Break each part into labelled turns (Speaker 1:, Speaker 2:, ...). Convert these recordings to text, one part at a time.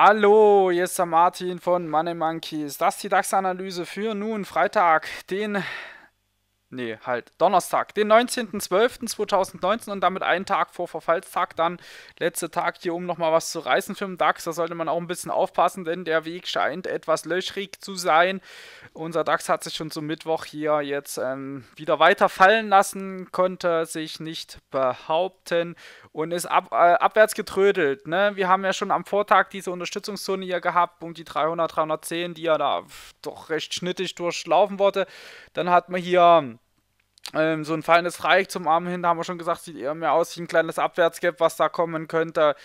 Speaker 1: Hallo, hier ist der Martin von Money Monkeys. Das ist die DAX-Analyse für nun Freitag, den Nee, halt. Donnerstag, den 19.12.2019 und damit einen Tag vor Verfallstag dann. Letzter Tag hier, um nochmal was zu reißen für den DAX. Da sollte man auch ein bisschen aufpassen, denn der Weg scheint etwas löchrig zu sein. Unser DAX hat sich schon zum Mittwoch hier jetzt ähm, wieder weiter fallen lassen, konnte sich nicht behaupten und ist ab, äh, abwärts getrödelt. Ne? Wir haben ja schon am Vortag diese Unterstützungszone hier gehabt, um die 300, 310, die ja da doch recht schnittig durchlaufen wurde. Dann hat man hier ähm, so ein feines Reich zum Arm hin, da haben wir schon gesagt, sieht eher mehr aus wie ein kleines Abwärtsgap, was da kommen könnte.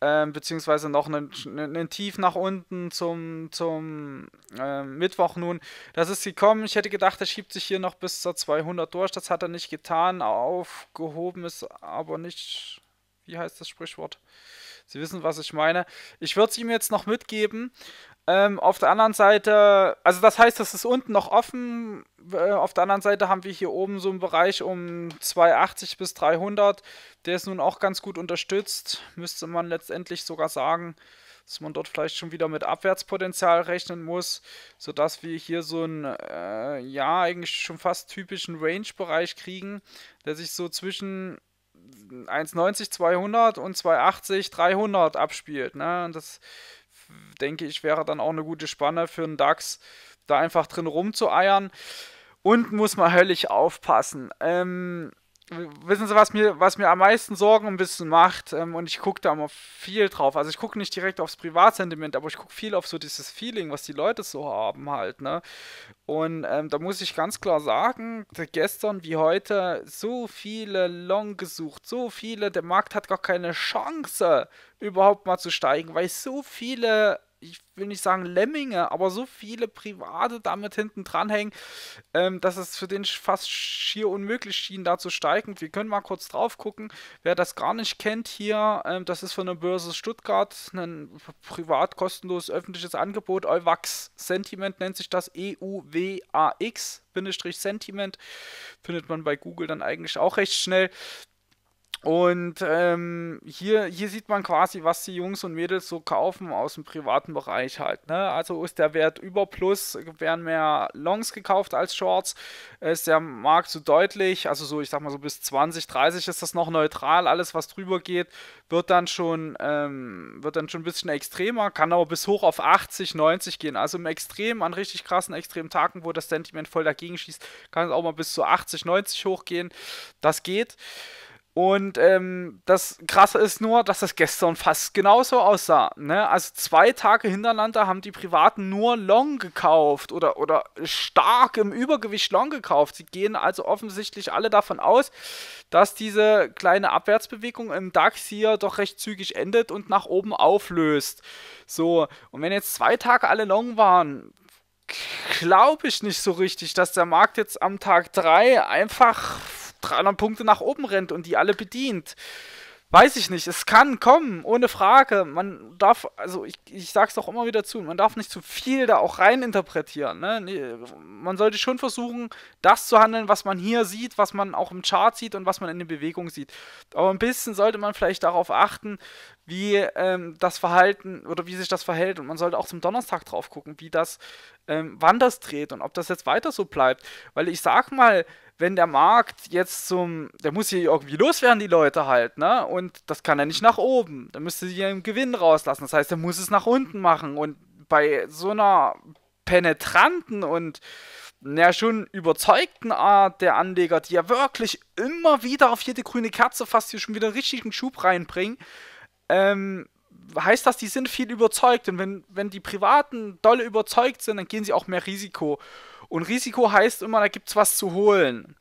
Speaker 1: Ähm, beziehungsweise noch einen, einen, Tief nach unten zum, zum ähm, Mittwoch nun. Das ist gekommen. Ich hätte gedacht, er schiebt sich hier noch bis zur 200 durch. Das hat er nicht getan. Aufgehoben ist aber nicht. Wie heißt das Sprichwort? Sie wissen, was ich meine. Ich würde es ihm jetzt noch mitgeben. Ähm, auf der anderen Seite, also das heißt, das ist unten noch offen. Äh, auf der anderen Seite haben wir hier oben so einen Bereich um 280 bis 300. Der ist nun auch ganz gut unterstützt. Müsste man letztendlich sogar sagen, dass man dort vielleicht schon wieder mit Abwärtspotenzial rechnen muss, sodass wir hier so einen, äh, ja, eigentlich schon fast typischen Range-Bereich kriegen, der sich so zwischen 1,90, 200 und 2,80, 300 abspielt. Ne? Und das denke ich wäre dann auch eine gute Spanne für einen DAX, da einfach drin rumzueiern. Und muss man höllisch aufpassen. Ähm, wissen Sie, was mir, was mir am meisten Sorgen ein bisschen macht? Ähm, und ich gucke da immer viel drauf. Also ich gucke nicht direkt aufs Privatsentiment, aber ich gucke viel auf so dieses Feeling, was die Leute so haben halt, ne? Und ähm, da muss ich ganz klar sagen, gestern wie heute so viele Long gesucht, so viele, der Markt hat gar keine Chance, überhaupt mal zu steigen, weil so viele ich will nicht sagen Lemminge, aber so viele Private damit hinten dranhängen, ähm, dass es für den fast schier unmöglich schien, da zu steigen. Wir können mal kurz drauf gucken. Wer das gar nicht kennt hier, ähm, das ist von der Börse Stuttgart, ein privat kostenloses öffentliches Angebot. EUWAX Sentiment nennt sich das EUWAX. Sentiment findet man bei Google dann eigentlich auch recht schnell. Und ähm, hier, hier sieht man quasi, was die Jungs und Mädels so kaufen aus dem privaten Bereich halt. Ne? Also ist der Wert über Plus, werden mehr Longs gekauft als Shorts. Ist der Markt so deutlich, also so, ich sag mal so bis 20, 30 ist das noch neutral. Alles, was drüber geht, wird dann schon, ähm, wird dann schon ein bisschen extremer, kann aber bis hoch auf 80, 90 gehen. Also im Extrem, an richtig krassen extremen Tagen, wo das Sentiment voll dagegen schießt, kann es auch mal bis zu 80, 90 hochgehen. Das geht. Und ähm, das Krasse ist nur, dass das gestern fast genauso aussah. Ne? Also zwei Tage hintereinander haben die Privaten nur Long gekauft oder, oder stark im Übergewicht Long gekauft. Sie gehen also offensichtlich alle davon aus, dass diese kleine Abwärtsbewegung im DAX hier doch recht zügig endet und nach oben auflöst. So, und wenn jetzt zwei Tage alle Long waren, glaube ich nicht so richtig, dass der Markt jetzt am Tag 3 einfach 300 Punkte nach oben rennt und die alle bedient. Weiß ich nicht, es kann kommen, ohne Frage. Man darf, also ich, ich sag's doch immer wieder zu, man darf nicht zu viel da auch reininterpretieren. Ne? Man sollte schon versuchen, das zu handeln, was man hier sieht, was man auch im Chart sieht und was man in den Bewegungen sieht. Aber ein bisschen sollte man vielleicht darauf achten, wie ähm, das Verhalten oder wie sich das verhält. Und man sollte auch zum Donnerstag drauf gucken, wie das, ähm, wann das dreht und ob das jetzt weiter so bleibt. Weil ich sag mal, wenn der Markt jetzt zum, der muss hier irgendwie loswerden, die Leute halt, ne? Und das kann er nicht nach oben. Da müsste sie ihren Gewinn rauslassen. Das heißt, er muss es nach unten machen. Und bei so einer penetranten und ja schon überzeugten Art der Anleger, die ja wirklich immer wieder auf jede grüne Kerze fast hier schon wieder einen richtigen Schub reinbringen, ähm, heißt das, die sind viel überzeugt. Und wenn, wenn die Privaten dolle überzeugt sind, dann gehen sie auch mehr Risiko. Und Risiko heißt immer, da gibt es was zu holen.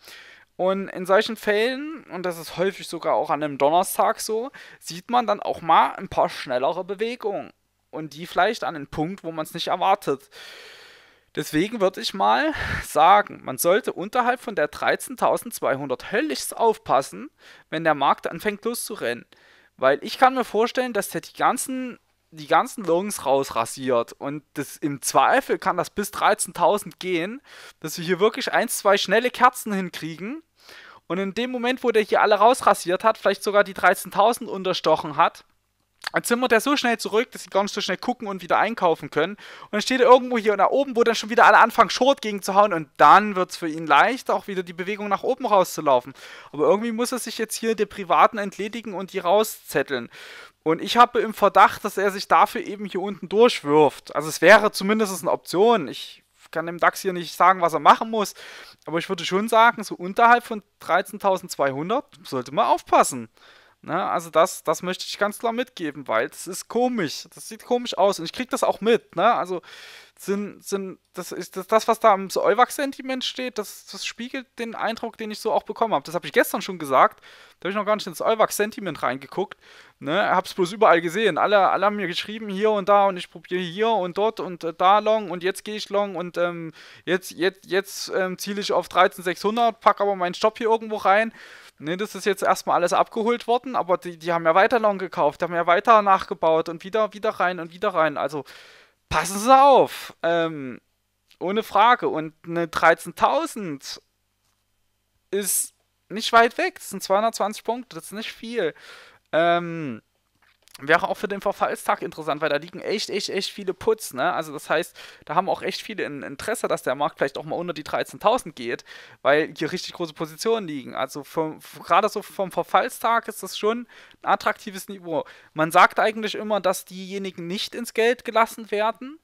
Speaker 1: Und in solchen Fällen, und das ist häufig sogar auch an einem Donnerstag so, sieht man dann auch mal ein paar schnellere Bewegungen. Und die vielleicht an einem Punkt, wo man es nicht erwartet. Deswegen würde ich mal sagen, man sollte unterhalb von der 13.200 höllischst aufpassen, wenn der Markt anfängt loszurennen. Weil ich kann mir vorstellen, dass der die ganzen die ganzen Lungs rausrasiert. Und das, im Zweifel kann das bis 13.000 gehen, dass wir hier wirklich ein, zwei schnelle Kerzen hinkriegen. Und in dem Moment, wo der hier alle rausrasiert hat, vielleicht sogar die 13.000 unterstochen hat, Jetzt zimmert er so schnell zurück, dass sie gar nicht so schnell gucken und wieder einkaufen können. Und dann steht er irgendwo hier und da oben, wo dann schon wieder alle anfangen, Short gegen zu hauen. Und dann wird es für ihn leicht, auch wieder die Bewegung nach oben rauszulaufen. Aber irgendwie muss er sich jetzt hier der Privaten entledigen und die rauszetteln. Und ich habe im Verdacht, dass er sich dafür eben hier unten durchwirft. Also es wäre zumindest eine Option. Ich kann dem DAX hier nicht sagen, was er machen muss. Aber ich würde schon sagen, so unterhalb von 13.200 sollte man aufpassen. Ne? Also das, das möchte ich ganz klar mitgeben, weil das ist komisch. Das sieht komisch aus und ich kriege das auch mit. Ne? Also sind, sind, das ist das, das was da am Euwach-Sentiment steht, das, das spiegelt den Eindruck, den ich so auch bekommen habe. Das habe ich gestern schon gesagt. Da habe ich noch gar nicht ins Euwach-Sentiment reingeguckt. Ne, hab's bloß überall gesehen. Alle, alle haben mir geschrieben, hier und da und ich probiere hier und dort und äh, da long und jetzt gehe ich long und ähm, jetzt, jetzt, jetzt ähm, ziele ich auf 13600, pack aber meinen Stopp hier irgendwo rein. Ne, das ist jetzt erstmal alles abgeholt worden, aber die, die haben ja weiter long gekauft, die haben ja weiter nachgebaut und wieder, wieder rein und wieder rein. Also passen Sie auf. Ähm, ohne Frage. Und eine 13.000 ist nicht weit weg. Das sind 220 Punkte, das ist nicht viel. Ähm, wäre auch für den Verfallstag interessant, weil da liegen echt, echt, echt viele Puts, ne? Also das heißt, da haben auch echt viele Interesse, dass der Markt vielleicht auch mal unter die 13.000 geht, weil hier richtig große Positionen liegen. Also vom, gerade so vom Verfallstag ist das schon ein attraktives Niveau. Man sagt eigentlich immer, dass diejenigen nicht ins Geld gelassen werden,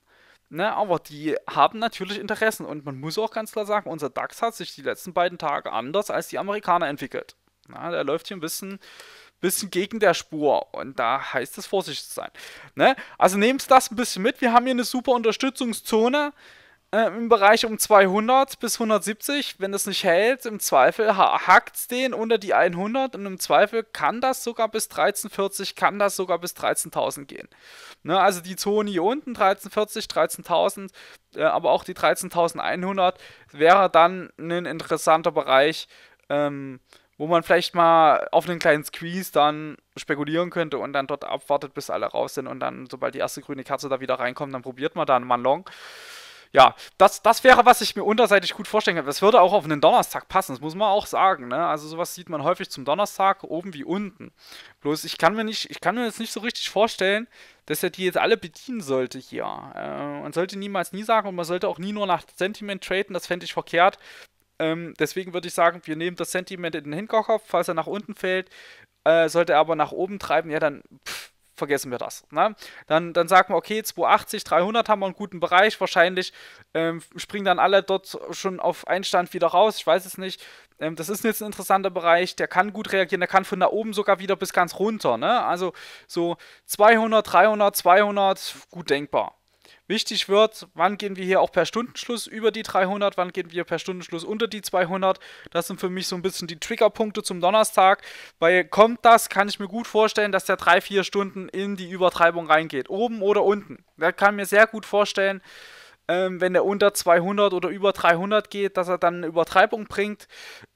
Speaker 1: Ne, aber die haben natürlich Interessen und man muss auch ganz klar sagen, unser DAX hat sich die letzten beiden Tage anders als die Amerikaner entwickelt. Na, der läuft hier ein bisschen bisschen gegen der Spur. Und da heißt es vorsichtig sein. Ne? Also nehmt das ein bisschen mit. Wir haben hier eine super Unterstützungszone äh, im Bereich um 200 bis 170. Wenn das nicht hält, im Zweifel ha hackt den unter die 100 und im Zweifel kann das sogar bis 1340, kann das sogar bis 13.000 gehen. Ne? Also die Zone hier unten, 1340, 13.000, äh, aber auch die 13.100 wäre dann ein interessanter Bereich. Ähm, wo man vielleicht mal auf einen kleinen Squeeze dann spekulieren könnte und dann dort abwartet, bis alle raus sind und dann, sobald die erste grüne Kerze da wieder reinkommt, dann probiert man da einen Mann Long. Ja, das, das wäre, was ich mir unterseitig gut vorstellen könnte. Das würde auch auf einen Donnerstag passen, das muss man auch sagen. Ne? Also sowas sieht man häufig zum Donnerstag, oben wie unten. Bloß ich kann mir nicht, ich kann mir jetzt nicht so richtig vorstellen, dass er die jetzt alle bedienen sollte hier. Äh, man sollte niemals nie sagen und man sollte auch nie nur nach Sentiment traden, das fände ich verkehrt. Ähm, deswegen würde ich sagen, wir nehmen das Sentiment in den Hinterkopf. Falls er nach unten fällt, äh, sollte er aber nach oben treiben, ja, dann pff, vergessen wir das. Ne? Dann, dann sagen wir, okay, 280, 300 haben wir einen guten Bereich. Wahrscheinlich ähm, springen dann alle dort schon auf einen Stand wieder raus. Ich weiß es nicht. Ähm, das ist jetzt ein interessanter Bereich. Der kann gut reagieren. Der kann von da oben sogar wieder bis ganz runter. Ne? Also so 200, 300, 200, gut denkbar. Wichtig wird, wann gehen wir hier auch per Stundenschluss über die 300, wann gehen wir per Stundenschluss unter die 200. Das sind für mich so ein bisschen die Triggerpunkte zum Donnerstag, weil kommt das, kann ich mir gut vorstellen, dass der 3-4 Stunden in die Übertreibung reingeht, oben oder unten. Da kann mir sehr gut vorstellen, ähm, wenn er unter 200 oder über 300 geht, dass er dann eine Übertreibung bringt.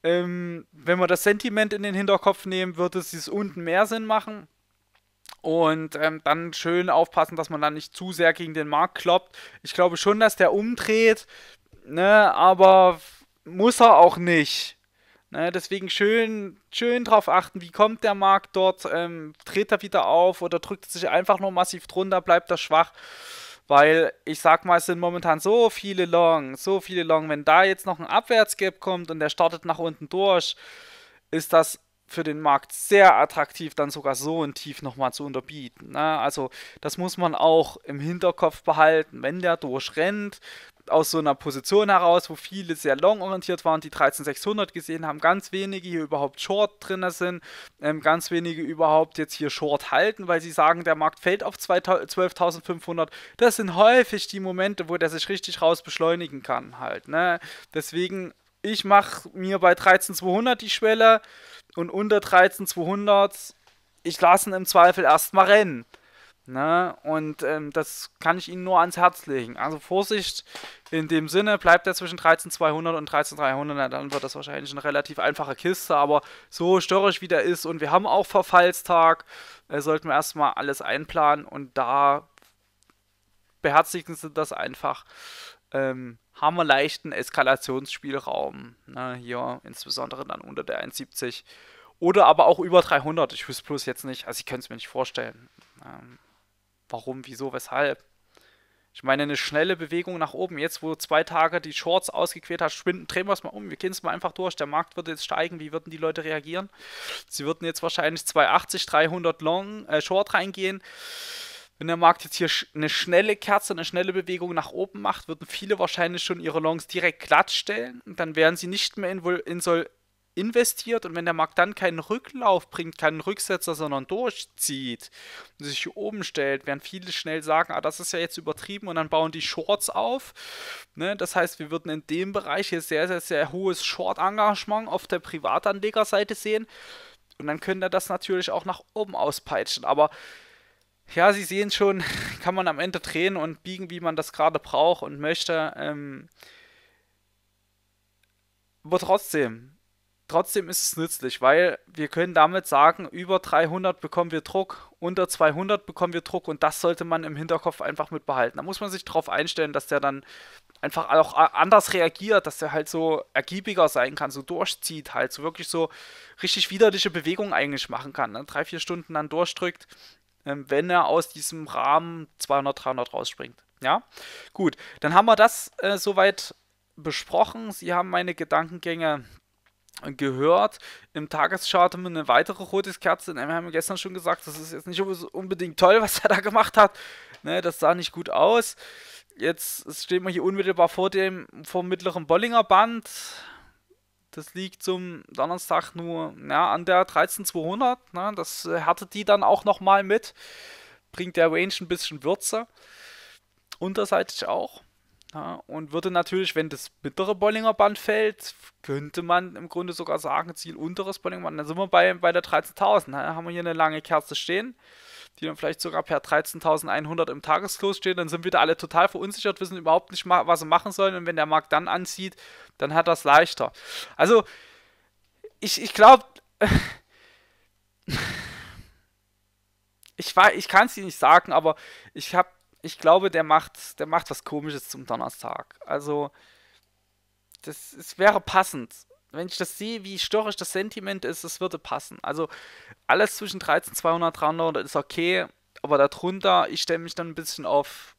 Speaker 1: Ähm, wenn wir das Sentiment in den Hinterkopf nehmen, wird es dies unten mehr Sinn machen. Und ähm, dann schön aufpassen, dass man da nicht zu sehr gegen den Markt kloppt. Ich glaube schon, dass der umdreht, ne, aber muss er auch nicht. Ne, deswegen schön, schön drauf achten, wie kommt der Markt dort, ähm, dreht er wieder auf oder drückt er sich einfach nur massiv drunter, bleibt er schwach. Weil ich sag mal, es sind momentan so viele Long, so viele Long. Wenn da jetzt noch ein Abwärtsgap kommt und der startet nach unten durch, ist das für den Markt sehr attraktiv, dann sogar so ein Tief nochmal zu unterbieten. Ne? Also das muss man auch im Hinterkopf behalten, wenn der durchrennt, aus so einer Position heraus, wo viele sehr long-orientiert waren, die 13600 gesehen haben, ganz wenige hier überhaupt short drin sind, ähm, ganz wenige überhaupt jetzt hier short halten, weil sie sagen, der Markt fällt auf 12.500. Das sind häufig die Momente, wo der sich richtig raus beschleunigen kann halt. Ne? Deswegen, ich mache mir bei 13200 die Schwelle, und unter 13200, ich lasse ihn im Zweifel erstmal rennen. Ne? Und ähm, das kann ich Ihnen nur ans Herz legen. Also Vorsicht in dem Sinne, bleibt er zwischen 13200 und 13300, dann wird das wahrscheinlich eine relativ einfache Kiste, aber so störrisch wie der ist und wir haben auch Verfallstag, äh, sollten wir erstmal alles einplanen und da beherzigen Sie das einfach ähm, haben wir leichten Eskalationsspielraum. Ne? Hier insbesondere dann unter der 1,70 oder aber auch über 300. Ich wüsste bloß jetzt nicht, also ich könnte es mir nicht vorstellen. Ähm, warum, wieso, weshalb? Ich meine, eine schnelle Bewegung nach oben. Jetzt, wo zwei Tage die Shorts ausgequält hat, schwinden, drehen wir es mal um. Wir gehen es mal einfach durch. Der Markt würde jetzt steigen. Wie würden die Leute reagieren? Sie würden jetzt wahrscheinlich 280, 300 Long, äh, Short reingehen. Wenn der Markt jetzt hier eine schnelle Kerze, eine schnelle Bewegung nach oben macht, würden viele wahrscheinlich schon ihre Longs direkt glatt stellen und dann wären sie nicht mehr in, in soll investiert und wenn der Markt dann keinen Rücklauf bringt, keinen Rücksetzer, sondern durchzieht und sich hier oben stellt, werden viele schnell sagen, ah, das ist ja jetzt übertrieben und dann bauen die Shorts auf. Ne? Das heißt, wir würden in dem Bereich hier sehr, sehr, sehr hohes Short-Engagement auf der Privatanlegerseite sehen und dann können wir das natürlich auch nach oben auspeitschen. Aber ja, Sie sehen schon, kann man am Ende drehen und biegen, wie man das gerade braucht und möchte. Ähm, aber trotzdem, trotzdem ist es nützlich, weil wir können damit sagen, über 300 bekommen wir Druck, unter 200 bekommen wir Druck und das sollte man im Hinterkopf einfach mit behalten. Da muss man sich darauf einstellen, dass der dann einfach auch anders reagiert, dass der halt so ergiebiger sein kann, so durchzieht halt, so wirklich so richtig widerliche Bewegungen eigentlich machen kann. Ne? Drei, vier Stunden dann durchdrückt, ähm, wenn er aus diesem Rahmen 200, 300 rausspringt. Ja, gut, dann haben wir das äh, soweit besprochen. Sie haben meine Gedankengänge gehört. Im Tageschart haben wir eine weitere rote Kerze. Wir haben gestern schon gesagt, das ist jetzt nicht unbedingt toll, was er da gemacht hat. Ne, das sah nicht gut aus. Jetzt stehen wir hier unmittelbar vor dem vor mittleren Bollinger Band. Das liegt zum Donnerstag nur ja, an der 13200. Ne? Das härtet äh, die dann auch nochmal mit. Bringt der Range ein bisschen Würze. Unterseitig auch. Ja, und würde natürlich, wenn das mittlere Bollinger Band fällt, könnte man im Grunde sogar sagen, Ziel unteres Bollinger Band. Dann sind wir bei, bei der 13.000. Da ne? haben wir hier eine lange Kerze stehen die dann vielleicht sogar per 13.100 im Tagesklos stehen, dann sind wieder alle total verunsichert, wissen überhaupt nicht, was sie machen sollen. Und wenn der Markt dann anzieht, dann hat das leichter. Also, ich, ich glaube, ich, ich kann es dir nicht sagen, aber ich habe, ich glaube, der macht, der macht was Komisches zum Donnerstag. Also, das, das wäre passend wenn ich das sehe, wie störrisch das Sentiment ist, das würde passen. Also alles zwischen 13, 200, 300 ist okay, aber darunter, ich stelle mich dann ein bisschen auf,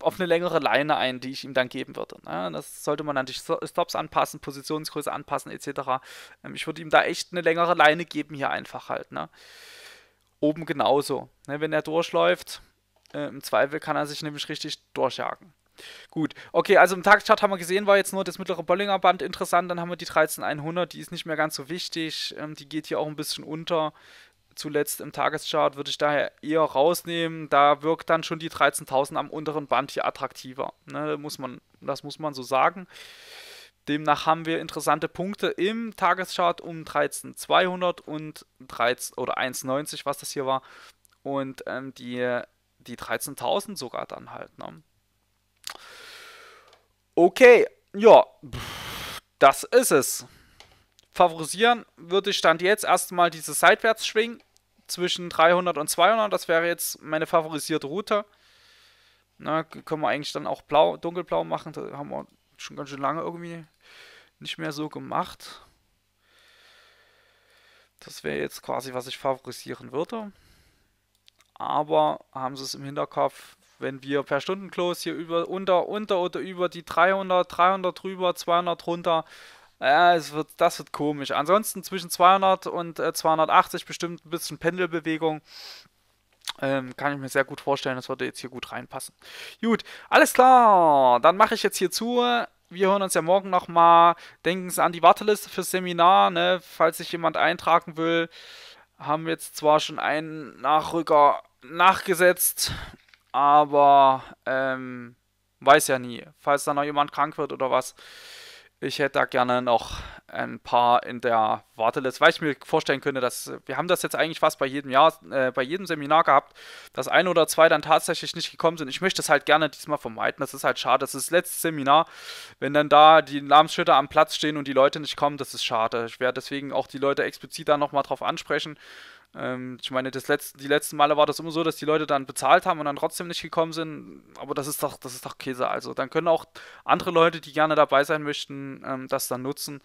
Speaker 1: auf eine längere Leine ein, die ich ihm dann geben würde. Ne? Das sollte man natürlich Stops anpassen, Positionsgröße anpassen, etc. Ähm, ich würde ihm da echt eine längere Leine geben, hier einfach halt. Ne? Oben genauso. Ne? Wenn er durchläuft, äh, im Zweifel kann er sich nämlich richtig durchjagen. Gut, okay, also im Tageschart haben wir gesehen, war jetzt nur das mittlere Bollinger Band interessant, dann haben wir die 13100, die ist nicht mehr ganz so wichtig, ähm, die geht hier auch ein bisschen unter. Zuletzt im Tageschart würde ich daher eher rausnehmen, da wirkt dann schon die 13000 am unteren Band hier attraktiver. Ne, muss man, das muss man so sagen. Demnach haben wir interessante Punkte im Tageschart um 13200 und 13 oder 1,90, was das hier war. Und ähm, die, die 13.000 sogar dann halt. Ne? Okay, ja, das ist es. Favorisieren würde ich Stand jetzt erstmal dieses Seitwärtsschwing zwischen 300 und 200. Das wäre jetzt meine favorisierte Route. Na, können wir eigentlich dann auch blau, dunkelblau machen. Das haben wir schon ganz schön lange irgendwie nicht mehr so gemacht. Das wäre jetzt quasi, was ich favorisieren würde. Aber haben sie es im Hinterkopf, wenn wir per Stundenklos hier über, unter, unter oder über die 300, 300 drüber, 200 runter, ja, äh, es wird, das wird komisch. Ansonsten zwischen 200 und äh, 280 bestimmt ein bisschen Pendelbewegung. Ähm, kann ich mir sehr gut vorstellen, das würde jetzt hier gut reinpassen. Gut, alles klar, dann mache ich jetzt hier zu. Wir hören uns ja morgen nochmal. Denken Sie an die Warteliste fürs Seminar, ne? falls sich jemand eintragen will. Haben wir jetzt zwar schon einen Nachrücker nachgesetzt, aber ähm, weiß ja nie, falls da noch jemand krank wird oder was. Ich hätte da gerne noch ein paar in der Warteliste, weil ich mir vorstellen könnte, dass wir haben das jetzt eigentlich fast bei jedem Jahr, äh, bei jedem Seminar gehabt, dass ein oder zwei dann tatsächlich nicht gekommen sind. Ich möchte es halt gerne diesmal vermeiden. Das ist halt schade. Das ist das letzte Seminar. Wenn dann da die Namensschilder am Platz stehen und die Leute nicht kommen, das ist schade. Ich werde deswegen auch die Leute explizit da nochmal drauf ansprechen. Ähm, ich meine, das letzte, die letzten Male war das immer so, dass die Leute dann bezahlt haben und dann trotzdem nicht gekommen sind. Aber das ist doch, das ist doch Käse. Also dann können auch andere Leute, die gerne dabei sein möchten, ähm, das dann nutzen.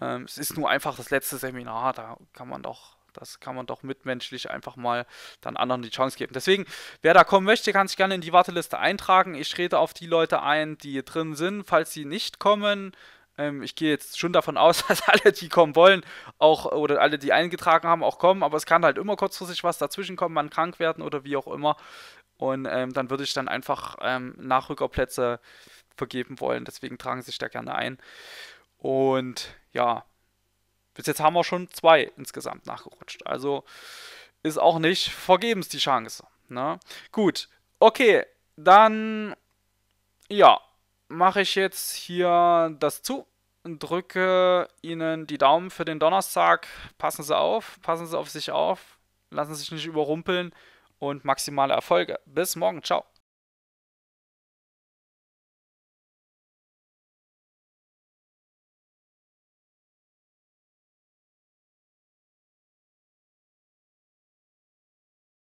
Speaker 1: Ähm, es ist nur einfach das letzte Seminar, da kann man doch. Das kann man doch mitmenschlich einfach mal dann anderen die Chance geben. Deswegen, wer da kommen möchte, kann sich gerne in die Warteliste eintragen. Ich rede auf die Leute ein, die drin sind. Falls sie nicht kommen, ähm, ich gehe jetzt schon davon aus, dass alle, die kommen wollen, auch oder alle, die eingetragen haben, auch kommen. Aber es kann halt immer kurzfristig was dazwischen kommen, man krank werden oder wie auch immer. Und ähm, dann würde ich dann einfach ähm, Nachrückerplätze vergeben wollen. Deswegen tragen Sie sich da gerne ein. Und ja, bis jetzt haben wir schon zwei insgesamt nachgerutscht. Also ist auch nicht vergebens die Chance. Ne? Gut, okay, dann ja, mache ich jetzt hier das zu und drücke Ihnen die Daumen für den Donnerstag. Passen Sie auf, passen Sie auf sich auf, lassen Sie sich nicht überrumpeln und maximale Erfolge. Bis morgen, ciao.